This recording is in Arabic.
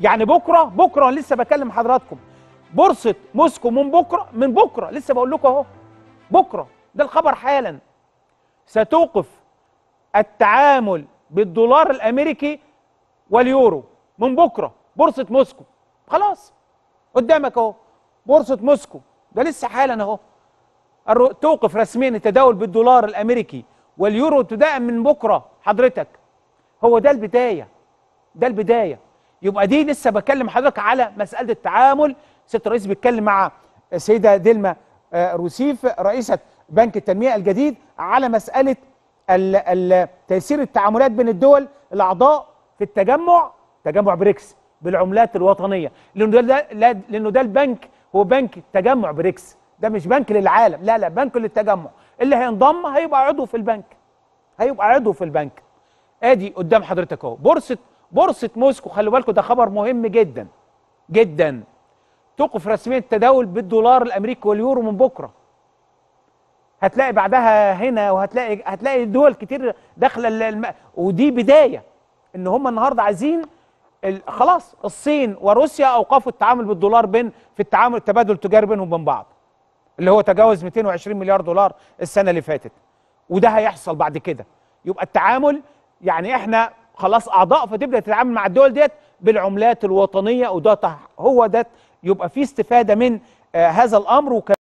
يعني بكره بكره لسه بكلم حضراتكم بورصه موسكو من بكره من بكره لسه بقول لكم اهو بكره ده الخبر حالا ستوقف التعامل بالدولار الامريكي واليورو من بكره بورصه موسكو خلاص قدامك اهو بورصه موسكو ده لسه حالا اهو توقف رسميا التداول بالدولار الامريكي واليورو ابتداء من بكره حضرتك هو ده البدايه ده البدايه يبقى دي لسه بكلم حضرتك على مساله التعامل ست الرئيس بيتكلم مع السيده ديلما آه، روسيف رئيسه بنك التنميه الجديد على مساله تيسير التعاملات بين الدول الاعضاء في التجمع تجمع بريكس بالعملات الوطنيه لانه ده لانه ده البنك هو بنك تجمع بريكس ده مش بنك للعالم لا لا بنك للتجمع اللي هينضم هيبقى عضو في البنك هيبقى عضو في البنك ادي قدام حضرتك اهو بورصه بورصه موسكو خلي بالكم ده خبر مهم جدا جدا توقف رسميا التداول بالدولار الامريكي واليورو من بكره هتلاقي بعدها هنا وهتلاقي هتلاقي دول كتير داخله الم... ودي بدايه ان هم النهارده عايزين ال... خلاص الصين وروسيا اوقفوا التعامل بالدولار بين في التعامل التبادل التجاري بينهم وبين بعض اللي هو تجاوز 220 مليار دولار السنه اللي فاتت وده هيحصل بعد كده يبقى التعامل يعني احنا خلاص اعضاء فتبدا تتعامل مع الدول ديت بالعملات الوطنيه وده هو ده يبقى في استفاده من آه، هذا الامر